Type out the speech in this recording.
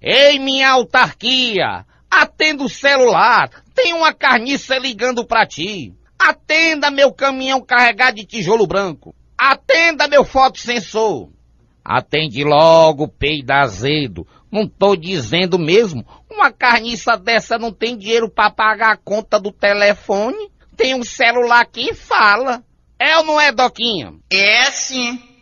Ei, minha autarquia! Atenda o celular! Tem uma carniça ligando pra ti! Atenda meu caminhão carregado de tijolo branco! Atenda meu fotossensor! Atende logo, peido azedo! Não tô dizendo mesmo! Uma carniça dessa não tem dinheiro para pagar a conta do telefone? Tem um celular que fala! É ou não é, Doquinha? É sim!